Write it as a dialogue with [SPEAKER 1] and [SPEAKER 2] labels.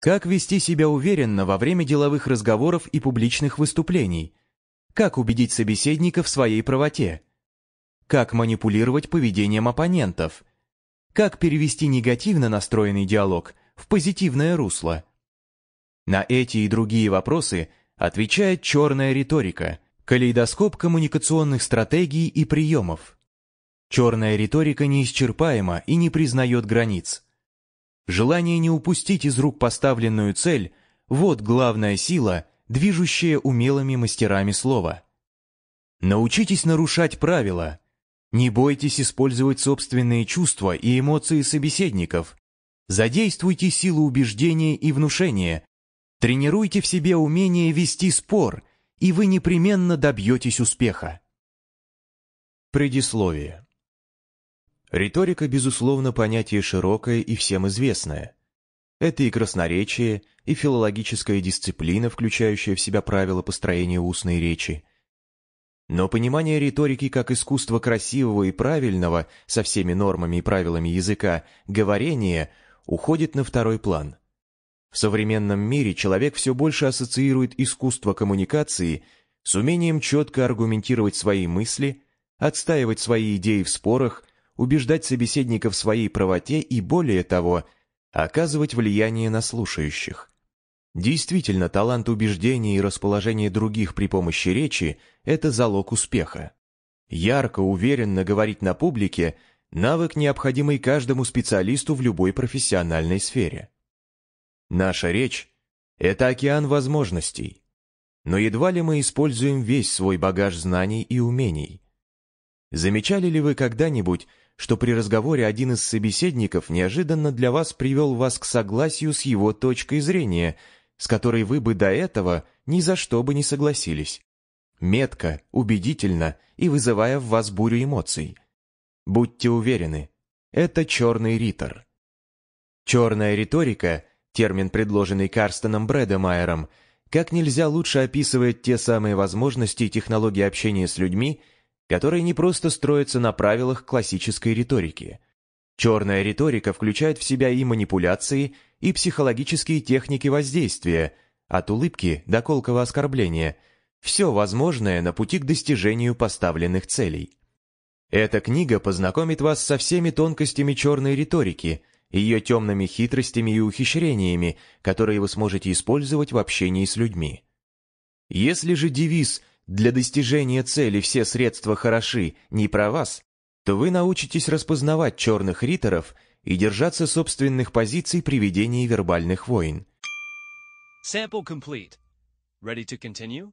[SPEAKER 1] Как вести себя уверенно во время деловых разговоров и публичных выступлений? Как убедить собеседника в своей правоте? Как манипулировать поведением оппонентов? Как перевести негативно настроенный диалог в позитивное русло? На эти и другие вопросы отвечает черная риторика, калейдоскоп коммуникационных стратегий и приемов. Черная риторика неисчерпаема и не признает границ – Желание не упустить из рук поставленную цель – вот главная сила, движущая умелыми мастерами слова. Научитесь нарушать правила. Не бойтесь использовать собственные чувства и эмоции собеседников. Задействуйте силу убеждения и внушения. Тренируйте в себе умение вести спор, и вы непременно добьетесь успеха. Предисловие Риторика, безусловно, понятие широкое и всем известное. Это и красноречие, и филологическая дисциплина, включающая в себя правила построения устной речи. Но понимание риторики как искусства красивого и правильного, со всеми нормами и правилами языка, говорения, уходит на второй план. В современном мире человек все больше ассоциирует искусство коммуникации с умением четко аргументировать свои мысли, отстаивать свои идеи в спорах убеждать собеседника в своей правоте и, более того, оказывать влияние на слушающих. Действительно, талант убеждения и расположения других при помощи речи – это залог успеха. Ярко, уверенно говорить на публике – навык, необходимый каждому специалисту в любой профессиональной сфере. Наша речь – это океан возможностей. Но едва ли мы используем весь свой багаж знаний и умений. Замечали ли вы когда-нибудь, что при разговоре один из собеседников неожиданно для вас привел вас к согласию с его точкой зрения, с которой вы бы до этого ни за что бы не согласились. Метко, убедительно и вызывая в вас бурю эмоций. Будьте уверены, это черный ритор. Черная риторика, термин, предложенный Карстеном Брэдемайером, как нельзя лучше описывает те самые возможности и технологии общения с людьми, которые не просто строятся на правилах классической риторики. Черная риторика включает в себя и манипуляции, и психологические техники воздействия, от улыбки до колкого оскорбления, все возможное на пути к достижению поставленных целей. Эта книга познакомит вас со всеми тонкостями черной риторики, ее темными хитростями и ухищрениями, которые вы сможете использовать в общении с людьми. Если же девиз для достижения цели все средства хороши, не про вас, то вы научитесь распознавать черных риторов и держаться собственных позиций при ведении вербальных войн. Sample complete. Ready to continue?